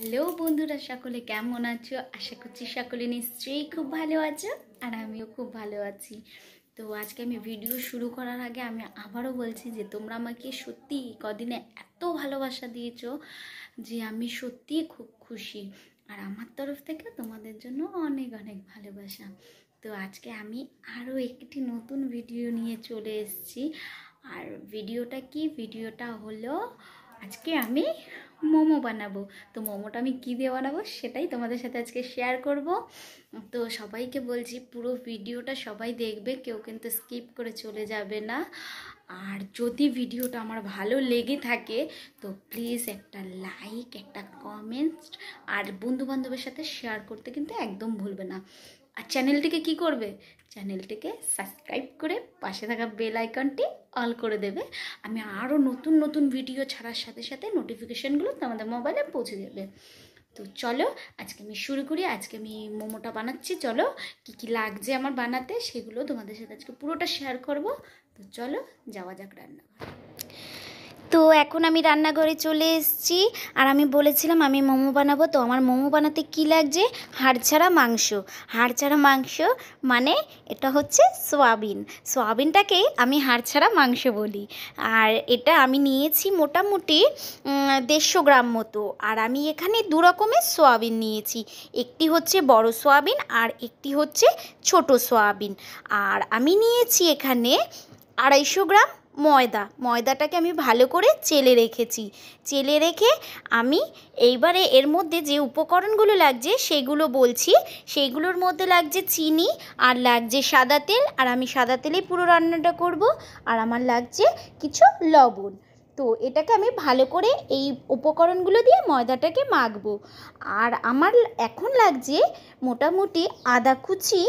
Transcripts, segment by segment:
Hello বন্ধুরা সকলে কেমন আছো আশা করছি সকলে নিশ্চয়ই খুব ভালো আছো আর আমিও খুব ভালো আছি তো আজকে আমি ভিডিও শুরু করার আগে আমি আবারও বলছি যে তোমরা আমাকে সত্যি কদিনে এত ভালোবাসা দিয়েছ যে আমি সত্যি খুব খুশি আর আমার তরফ থেকে তোমাদের জন্য অনেক অনেক ভালোবাসা তো আজকে আমি আরও একটি নতুন ভিডিও নিয়ে চলে এসেছি আর ভিডিওটা কি ভিডিওটা হলো আজকে আমি মোমো বানাবো তো মোমোটা আমি কী দিয়ে বানাবো সেটাই তোমাদের সাথে আজকে শেয়ার করব তো সবাইকে বলছি পুরো ভিডিওটা সবাই দেখবে কেউ কিন্তু স্কিপ করে চলে যাবে না আর যদি ভিডিওটা আমার ভালো লেগে থাকে তো প্লিজ একটা লাইক একটা কমেন্টস আর বন্ধুবান্ধবের সাথে শেয়ার করতে কিন্তু একদম ভুলবে না আর চ্যানেলটিকে কি করবে চ্যানেলটিকে সাবস্ক্রাইব করে পাশে থাকা বেল আইকনটি অল করে দেবে আমি আরও নতুন নতুন ভিডিও ছাড়ার সাথে সাথে নোটিফিকেশানগুলো তোমাদের মোবাইলে পৌঁছে দেবে তো চলো আজকে আমি শুরু করি আজকে আমি মোমোটা বানাচ্ছি চলো কি কি লাগছে আমার বানাতে সেগুলো তোমাদের সাথে আজকে পুরোটা শেয়ার করব তো চলো যাওয়া যাক রান্না তো এখন আমি রান্নাঘরে চলে এসেছি আর আমি বলেছিলাম আমি মোমো বানাবো তো আমার মোমো বানাতে কি লাগছে হাড় ছাড়া মাংস হাড় ছাড়া মাংস মানে এটা হচ্ছে সোয়াবিন সোয়াবিনটাকেই আমি হাড় ছাড়া মাংস বলি আর এটা আমি নিয়েছি মোটামুটি দেড়শো গ্রাম মতো আর আমি এখানে দু রকমের সোয়াবিন নিয়েছি একটি হচ্ছে বড় সোয়াবিন আর একটি হচ্ছে ছোট সোয়াবিন আর আমি নিয়েছি এখানে আড়াইশো গ্রাম ময়দা ময়দাটাকে আমি ভালো করে চেলে রেখেছি চেলে রেখে আমি এইবারে এর মধ্যে যে উপকরণগুলো লাগছে সেগুলো বলছি সেইগুলোর মধ্যে লাগছে চিনি আর লাগছে সাদা তেল আর আমি সাদা তেলেই পুরো রান্নাটা করব আর আমার লাগছে কিছু লবণ তো এটাকে আমি ভালো করে এই উপকরণগুলো দিয়ে ময়দাটাকে মাখবো আর আমার এখন লাগছে মোটামুটি আদা কুচি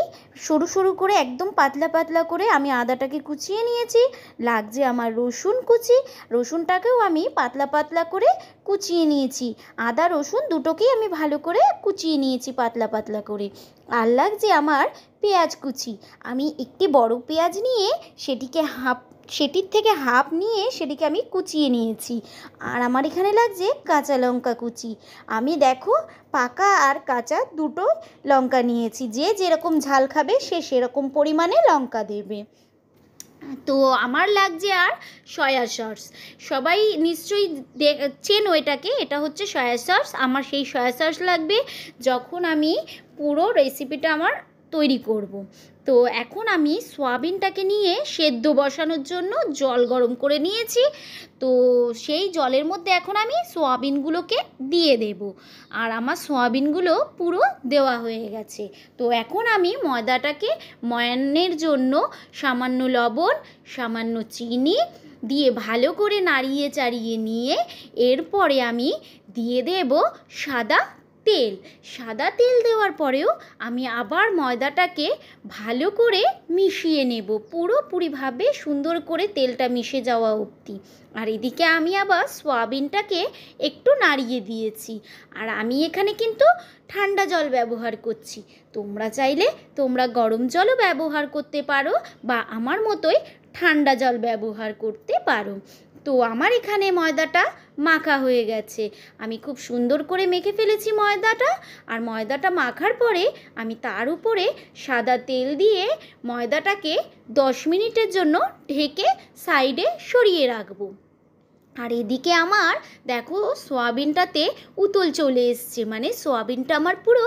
সরু সরু করে একদম পাতলা পাতলা করে আমি আদাটাকে কুচিয়ে নিয়েছি লাগছে আমার রসুন কুচি রসুনটাকেও আমি পাতলা পাতলা করে কুচিয়ে নিয়েছি আদা রসুন দুটোকেই আমি ভালো করে কুচিয়ে নিয়েছি পাতলা পাতলা করে আর লাগছে আমার পেঁয়াজ কুচি আমি একটি বড় পেঁয়াজ নিয়ে সেটিকে হাফ সেটির থেকে হাফ নিয়ে সেটিকে আমি কুচিয়ে নিয়েছি আর আমার এখানে লাগছে কাঁচা লঙ্কা কুচি আমি দেখো পাকা আর কাঁচা দুটো লঙ্কা নিয়েছি যে যেরকম ঝাল খাবে সে সেরকম পরিমাণে লঙ্কা দেবে তো আমার লাগছে আর সয়া সস সবাই নিশ্চয়ই চেনো এটাকে এটা হচ্ছে সয়া সস আমার সেই সয়া সস লাগবে যখন আমি পুরো রেসিপিটা আমার তৈরি করব তো এখন আমি সোয়াবিনটাকে নিয়ে সেদ্ধ বসানোর জন্য জল গরম করে নিয়েছি তো সেই জলের মধ্যে এখন আমি সোয়াবিনগুলোকে দিয়ে দেব আর আমার সোয়াবিনগুলো পুরো দেওয়া হয়ে গেছে তো এখন আমি ময়দাটাকে ময়ানের জন্য সামান্য লবণ সামান্য চিনি দিয়ে ভালো করে নাড়িয়ে চাড়িয়ে নিয়ে এরপরে আমি দিয়ে দেব সাদা তেল সাদা তেল দেওয়ার পরেও আমি আবার ময়দাটাকে ভালো করে মিশিয়ে নেব পুরোপুরিভাবে সুন্দর করে তেলটা মিশে যাওয়া অবধি আর এদিকে আমি আবার সোয়াবিনটাকে একটু নাড়িয়ে দিয়েছি আর আমি এখানে কিন্তু ঠান্ডা জল ব্যবহার করছি তোমরা চাইলে তোমরা গরম জলও ব্যবহার করতে পারো বা আমার মতোই ঠান্ডা জল ব্যবহার করতে পারো তো আমার এখানে ময়দাটা মাখা হয়ে গেছে আমি খুব সুন্দর করে মেখে ফেলেছি ময়দাটা আর ময়দাটা মাখার পরে আমি তার উপরে সাদা তেল দিয়ে ময়দাটাকে দশ মিনিটের জন্য ঢেকে সাইডে সরিয়ে রাখবো আর এদিকে আমার দেখো সোয়াবিনটাতে উতল চলে এসছে মানে সোয়াবিনটা আমার পুরো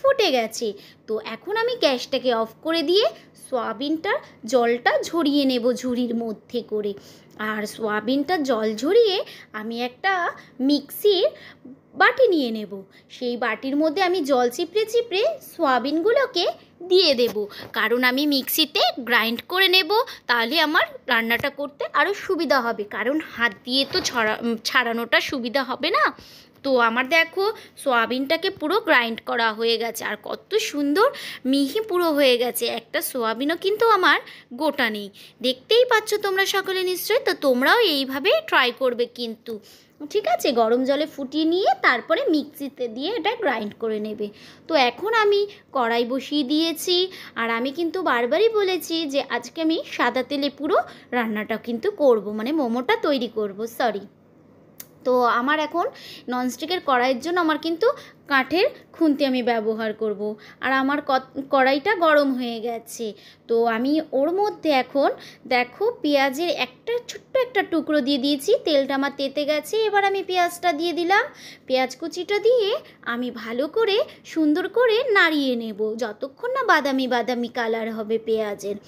ফুটে গেছে তো এখন আমি গ্যাসটাকে অফ করে দিয়ে সোয়াবিনটার জলটা ঝরিয়ে নেব ঝুড়ির মধ্যে করে আর সোয়াবিনটা জল ঝরিয়ে আমি একটা মিক্সির বাটি নিয়ে নেব সেই বাটির মধ্যে আমি জল চিপড়ে চিপড়ে সোয়াবিনগুলোকে দিয়ে দেব কারণ আমি মিক্সিতে গ্রাইন্ড করে নেব তাহলে আমার রান্নাটা করতে আরও সুবিধা হবে কারণ হাত দিয়ে তো ছড়া ছাড়ানোটা সুবিধা হবে না তো আমার দেখো সোয়াবিনটাকে পুরো গ্রাইন্ড করা হয়ে গেছে আর কত সুন্দর মিহি পুরো হয়ে গেছে একটা সোয়াবিনও কিন্তু আমার গোটা নেই দেখতেই পাচ্ছ তোমরা সকলে নিশ্চয়ই তো তোমরাও এইভাবে ট্রাই করবে কিন্তু ঠিক আছে গরম জলে ফুটিয়ে নিয়ে তারপরে মিক্সিতে দিয়ে এটা গ্রাইন্ড করে নেবে তো এখন আমি কড়াই বসিয়ে দিয়েছি আর আমি কিন্তু বারবারই বলেছি যে আজকে আমি সাদা তেলে পুরো রান্নাটা কিন্তু করব মানে মোমোটা তৈরি করব সরি তো আমার এখন ননস্টিকের কড়াইয়ের জন্য আমার কিন্তু কাঠের খুন্তি আমি ব্যবহার করব। আর আমার কড়াইটা গরম হয়ে গেছে তো আমি ওর মধ্যে এখন দেখো পেঁয়াজের একটা ছোট্ট একটা টুকরো দিয়ে দিয়েছি তেলটা আমার তেতে গেছে এবার আমি পেঁয়াজটা দিয়ে দিলাম পেঁয়াজ কুচিটা দিয়ে আমি ভালো করে সুন্দর করে নাড়িয়ে নেব যতক্ষণ না বাদামি বাদামি কালার হবে পেঁয়াজের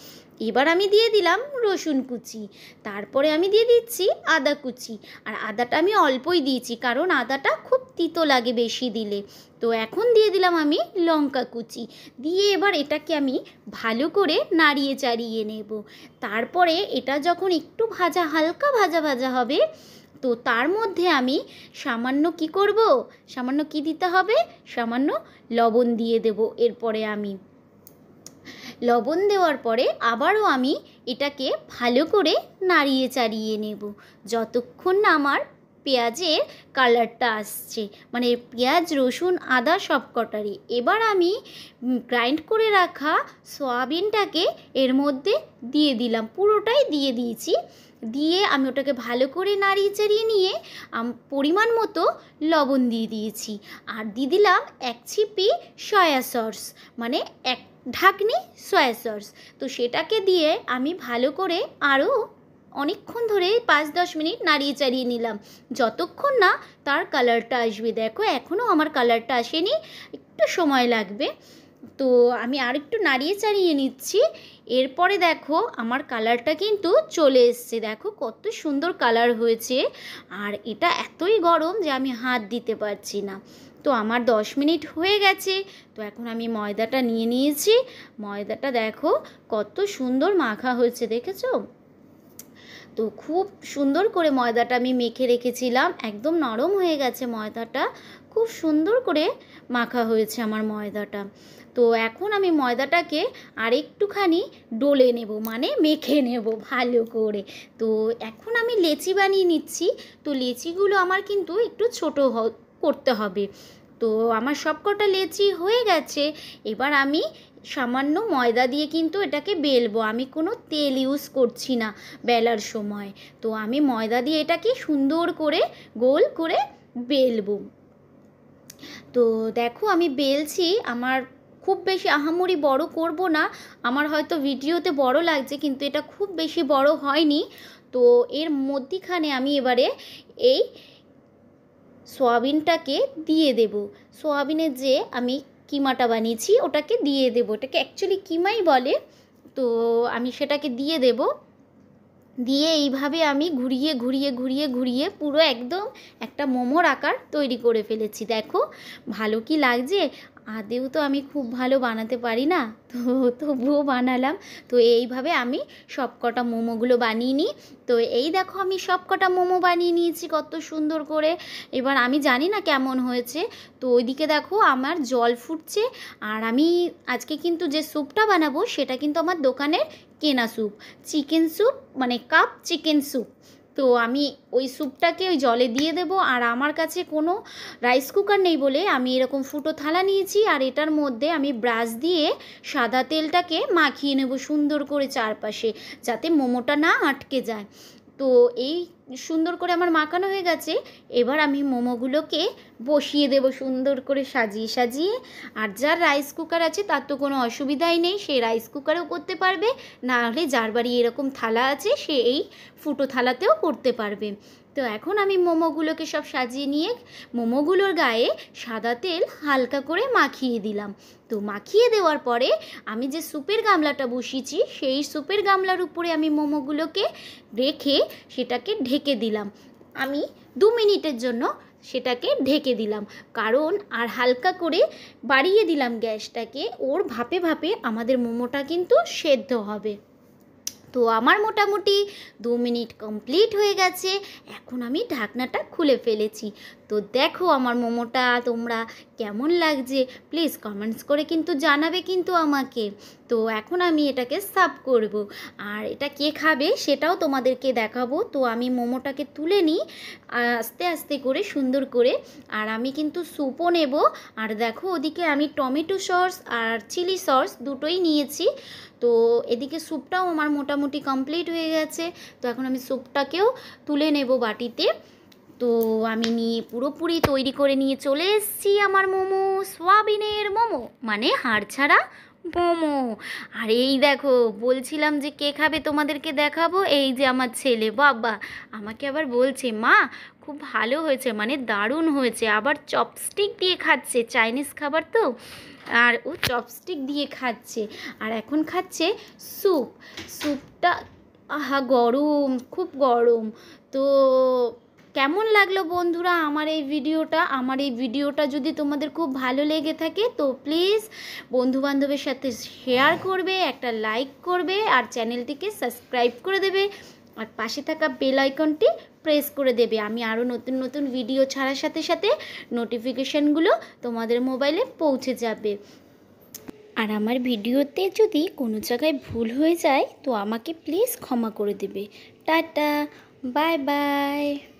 এবার আমি দিয়ে দিলাম রসুন কুচি তারপরে আমি দিয়ে দিচ্ছি আদা কুচি আর আদাটা আমি অল্পই দিয়েছি কারণ আদাটা খুব তিতো লাগে বেশি দিলে তো এখন দিয়ে দিলাম আমি লঙ্কা কুচি দিয়ে এবার এটাকে আমি ভালো করে নাড়িয়ে চাড়িয়ে নেব তারপরে এটা যখন একটু ভাজা হালকা ভাজা ভাজা হবে তো তার মধ্যে আমি সামান্য কি করব সামান্য কি দিতে হবে সামান্য লবণ দিয়ে দেব এরপরে আমি লবণ দেওয়ার পরে আবারও আমি এটাকে ভালো করে নাড়িয়ে চাড়িয়ে নেব যতক্ষণ না আমার পেঁয়াজের কালারটা আসছে মানে পেঁয়াজ রসুন আদা সব কটারি এবার আমি গ্রাইন্ড করে রাখা সয়াবিনটাকে এর মধ্যে দিয়ে দিলাম পুরোটাই দিয়ে দিয়েছি দিয়ে আমি ওটাকে ভালো করে নাড়িয়ে চাড়িয়ে নিয়ে পরিমাণ মতো লবণ দিয়ে দিয়েছি আর দিয়ে দিলাম এক ছিপি সয়া সস মানে এক ঢাকনি সয়া সস তো সেটাকে দিয়ে আমি ভালো করে আরও অনেকক্ষণ ধরে পাঁচ দশ মিনিট নাড়িয়ে চাড়িয়ে নিলাম যতক্ষণ না তার কালারটা আসবে দেখো এখনও আমার কালারটা আসেনি একটু সময় লাগবে তো আমি আর একটু নাড়িয়ে চাড়িয়ে নিচ্ছি এরপরে দেখো আমার কালারটা কিন্তু চলে এসছে দেখো কত সুন্দর কালার হয়েছে আর এটা এতই গরম যে আমি হাত দিতে পারছি না তো আমার 10 মিনিট হয়ে গেছে তো এখন আমি ময়দাটা নিয়ে নিয়েছি ময়দাটা দেখো কত সুন্দর মাখা হয়েছে দেখেছো তো খুব সুন্দর করে ময়দাটা আমি মেখে রেখেছিলাম একদম নরম হয়ে গেছে ময়দাটা খুব সুন্দর করে মাখা হয়েছে আমার ময়দাটা তো এখন আমি ময়দাটাকে আরেকটুখানি ডলে নেব মানে মেখে নেব ভালো করে তো এখন আমি লেচি বানিয়ে নিচ্ছি তো লেচিগুলো আমার কিন্তু একটু ছোট করতে হবে তো আমার সবকটা লেচি হয়ে গেছে এবার আমি সামান্য ময়দা দিয়ে কিন্তু এটাকে বেলবো আমি কোনো তেল ইউজ করছি না বেলার সময় তো আমি ময়দা দিয়ে এটাকে সুন্দর করে গোল করে বেলবো তো দেখো আমি বেলছি আমার খুব বেশি আহামরি বড় করব না আমার হয়তো ভিডিওতে বড় লাগছে কিন্তু এটা খুব বেশি বড় হয়নি তো এর মধ্যিখানে আমি এবারে এই সোয়াবিনটাকে দিয়ে দেব সোয়াবিনের যে আমি কিমাটা বানিয়েছি ওটাকে দিয়ে দেব ওটাকে অ্যাকচুয়ালি কিমাই বলে তো আমি সেটাকে দিয়ে দেব দিয়ে এইভাবে আমি ঘুরিয়ে ঘুরিয়ে ঘুরিয়ে ঘুরিয়ে পুরো একদম একটা মোমোর আকার তৈরি করে ফেলেছি দেখো ভালো কি লাগছে আদেও তো আমি খুব ভালো বানাতে পারি না তো তবুও বানালাম তো এইভাবে আমি সবকটা মোমোগুলো বানিয়ে নিই তো এই দেখো আমি সবকটা মোমো বানিয়ে নিয়েছি কত সুন্দর করে এবার আমি জানি না কেমন হয়েছে তো ওইদিকে দেখো আমার জল ফুটছে আর আমি আজকে কিন্তু যে স্যুপটা বানাবো সেটা কিন্তু আমার দোকানের কেনা স্যুপ চিকেন স্যুপ মানে কাপ চিকেন স্যুপ তো আমি ওই স্যুপটাকে ওই জলে দিয়ে দেব আর আমার কাছে কোনো রাইস কুকার নেই বলে আমি এরকম ফুটো থালা নিয়েছি আর এটার মধ্যে আমি ব্রাশ দিয়ে সাদা তেলটাকে মাখিয়ে নেব সুন্দর করে চারপাশে যাতে মোমোটা না আটকে যায় তো এই সুন্দর করে আমার মাখানো হয়ে গেছে এবার আমি মোমোগুলোকে বসিয়ে দেব সুন্দর করে সাজিয়ে সাজিয়ে আর যার রাইস কুকার আছে তার তো কোনো অসুবিধাই নেই সে রাইস কুকারেও করতে পারবে না হলে যার বাড়ি এরকম থালা আছে সে এই ফুটো থালাতেও করতে পারবে তো এখন আমি মোমোগুলোকে সব সাজিয়ে নিয়ে মোমোগুলোর গায়ে সাদা তেল হালকা করে মাখিয়ে দিলাম তো মাখিয়ে দেওয়ার পরে আমি যে সুপের গামলাটা বসিয়েছি সেই সুপের গামলার উপরে আমি মোমোগুলোকে রেখে সেটাকে ঢেকে ঢেকে দিলাম আমি দু মিনিটের জন্য সেটাকে ঢেকে দিলাম কারণ আর হালকা করে বাড়িয়ে দিলাম গ্যাসটাকে ওর ভাপে ভাপে আমাদের মোমোটা কিন্তু সেদ্ধ হবে তো আমার মোটামুটি দু মিনিট কমপ্লিট হয়ে গেছে এখন আমি ঢাকনাটা খুলে ফেলেছি তো দেখো আমার মোমোটা তোমরা কেমন লাগছে প্লিজ কমেন্টস করে কিন্তু জানাবে কিন্তু আমাকে তো এখন আমি এটাকে সার্ভ করব আর এটা কে খাবে সেটাও তোমাদেরকে দেখাবো তো আমি মোমোটাকে তুলে নিই আস্তে আস্তে করে সুন্দর করে আর আমি কিন্তু স্যুপও নেব আর দেখো ওদিকে আমি টমেটো সস আর চিলি সস দুটোই নিয়েছি তো এদিকে স্যুপটাও আমার মোটামুটি কমপ্লিট হয়ে গেছে তো এখন আমি স্যুপটাকেও তুলে নেব বাটিতে তো আমি নিয়ে পুরোপুরি তৈরি করে নিয়ে চলে এসেছি আমার মোমো সোয়াবিনের মোমো মানে হাড় ছাড়া মোমো আর এই দেখো বলছিলাম যে কে খাবে তোমাদেরকে দেখাবো এই যে আমার ছেলে বাবা আমাকে আবার বলছে মা খুব ভালো হয়েছে মানে দারুণ হয়েছে আবার চপস্টিক দিয়ে খাচ্ছে চাইনিজ খাবার তো আর ও চপস্টিক দিয়ে খাচ্ছে আর এখন খাচ্ছে স্যুপ স্যুপটা আহা গরম খুব গরম তো কেমন লাগলো বন্ধুরা আমার এই ভিডিওটা আমার এই ভিডিওটা যদি তোমাদের খুব ভালো লেগে থাকে তো প্লিজ বন্ধুবান্ধবের সাথে শেয়ার করবে একটা লাইক করবে আর চ্যানেলটিকে সাবস্ক্রাইব করে দেবে আর পাশে থাকা বেল আইকনটি প্রেস করে দেবে আমি আরও নতুন নতুন ভিডিও ছাড়ার সাথে সাথে নোটিফিকেশানগুলো তোমাদের মোবাইলে পৌঁছে যাবে আর আমার ভিডিওতে যদি কোনো জায়গায় ভুল হয়ে যায় তো আমাকে প্লিজ ক্ষমা করে দেবে টাটা বাই বাই